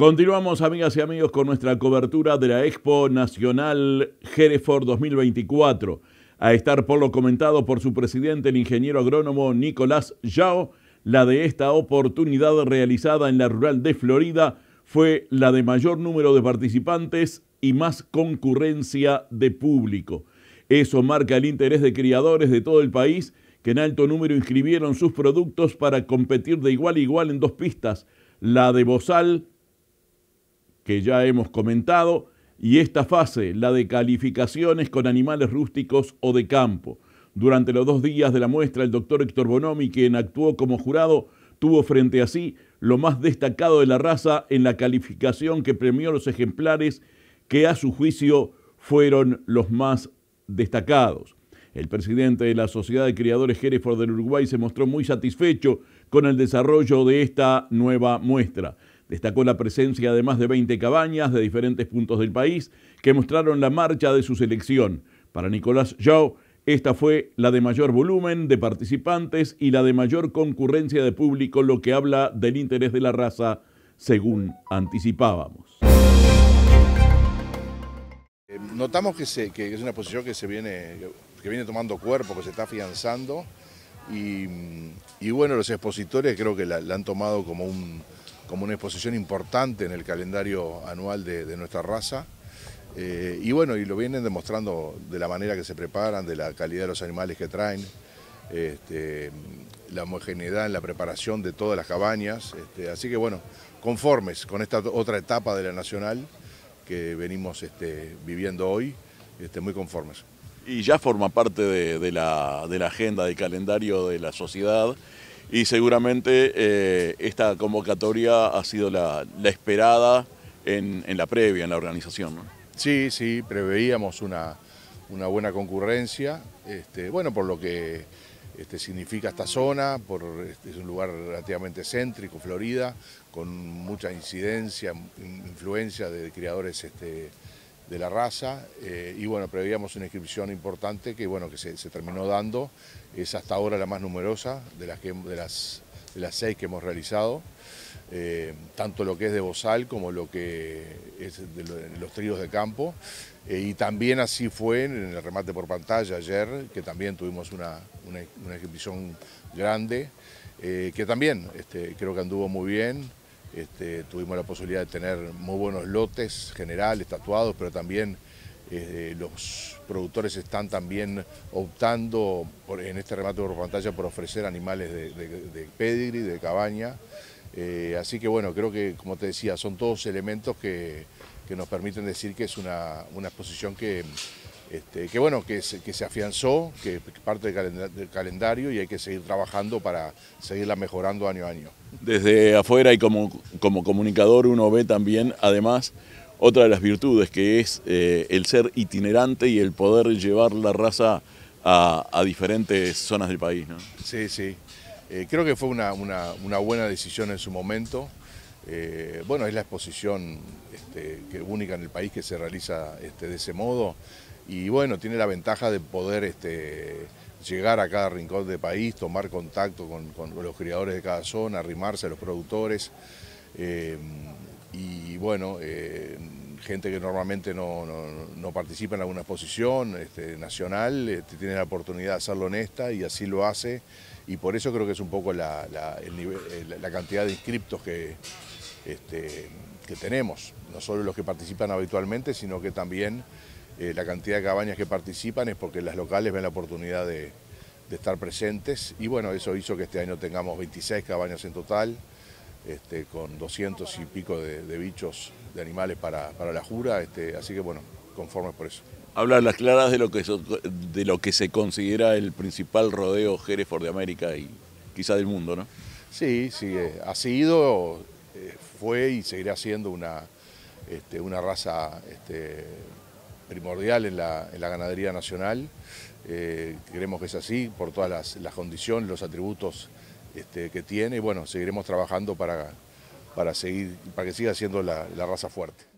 Continuamos, amigas y amigos, con nuestra cobertura de la Expo Nacional Hereford 2024. A estar por lo comentado por su presidente, el ingeniero agrónomo Nicolás Yao, la de esta oportunidad realizada en la rural de Florida fue la de mayor número de participantes y más concurrencia de público. Eso marca el interés de criadores de todo el país que en alto número inscribieron sus productos para competir de igual a igual en dos pistas, la de Bozal que ya hemos comentado, y esta fase, la de calificaciones con animales rústicos o de campo. Durante los dos días de la muestra, el doctor Héctor Bonomi, quien actuó como jurado, tuvo frente a sí lo más destacado de la raza en la calificación que premió los ejemplares que a su juicio fueron los más destacados. El presidente de la Sociedad de Criadores Hereford del Uruguay se mostró muy satisfecho con el desarrollo de esta nueva muestra. Destacó la presencia de más de 20 cabañas de diferentes puntos del país que mostraron la marcha de su selección. Para Nicolás Yao, esta fue la de mayor volumen de participantes y la de mayor concurrencia de público, lo que habla del interés de la raza, según anticipábamos. Eh, notamos que, es una posición que se viene, tomando cuerpo, que se está afianzando y, bueno, los expositores creo que la han tomado como un, como una exposición importante en el calendario anual de, nuestra raza. Eh, y bueno, y lo vienen demostrando de la manera que se preparan, de la calidad de los animales que traen, este, la homogeneidad en la preparación de todas las cabañas. Este, así que bueno, conformes con esta otra etapa de la Nacional que venimos este, viviendo hoy, muy conformes. Y ya forma parte de, la, de la agenda, de calendario de la sociedad y seguramente eh, esta convocatoria ha sido la, esperada en, la previa, en la organización. Sí, sí, preveíamos una, buena concurrencia, este, bueno, por lo que este, significa esta zona, por, este, es un lugar relativamente céntrico, Florida, con mucha incidencia, influencia de criadores este, de la raza eh, y bueno, prevíamos una inscripción importante que bueno, que se, terminó dando, es hasta ahora la más numerosa de las, que, de las, las seis que hemos realizado, eh, tanto lo que es de bozal como lo que es de, los tríos de campo eh, y también así fue en el remate por pantalla ayer, que también tuvimos una, una, inscripción grande, que también este, creo que anduvo muy bien. Este, tuvimos la posibilidad de tener muy buenos lotes generales, tatuados, pero también eh, los productores están también optando en este remate por pantalla por ofrecer animales de, de, de pedigree, de cabaña. Eh, así que bueno, creo que como te decía, son todos elementos que, nos permiten decir que es una exposición que este, que bueno, que se, afianzó, que es parte del, calendario y hay que seguir trabajando para seguirla mejorando año a año. Desde afuera y como, como comunicador uno ve también, además, otra de las virtudes que es eh, el ser itinerante y el poder llevar la raza a, diferentes zonas del país. Sí, sí. Eh, creo que fue una, buena decisión en su momento. Eh, bueno, es la exposición este, que única en el país que se realiza este, de ese modo y bueno, tiene la ventaja de poder este, llegar a cada rincón del país, tomar contacto con, los criadores de cada zona, arrimarse a los productores. Eh, y bueno, eh, gente que normalmente no, participa en alguna exposición este, nacional, este, tiene la oportunidad de hacerlo honesta y así lo hace. Y por eso creo que es un poco la, eh, cantidad de inscriptos que, que tenemos, no solo los que participan habitualmente, sino que también eh, la cantidad de cabañas que participan es porque las locales ven la oportunidad de, estar presentes y bueno, eso hizo que este año tengamos 26 cabañas en total, este, con 200 y pico de, bichos, de animales para, la jura, este, así que bueno, conformes por eso. Habla las claras de lo, que de lo que se considera el principal rodeo Hereford de América y quizá del mundo, ¿no? Sí, sí, eh, ha sido, eh, fue y seguirá siendo una, este, una raza este, primordial en la, ganadería nacional. Eh, creemos que es así por todas las, condiciones, los atributos este, que tiene. Y bueno, seguiremos trabajando para, para, seguir, para que siga siendo la, la raza fuerte.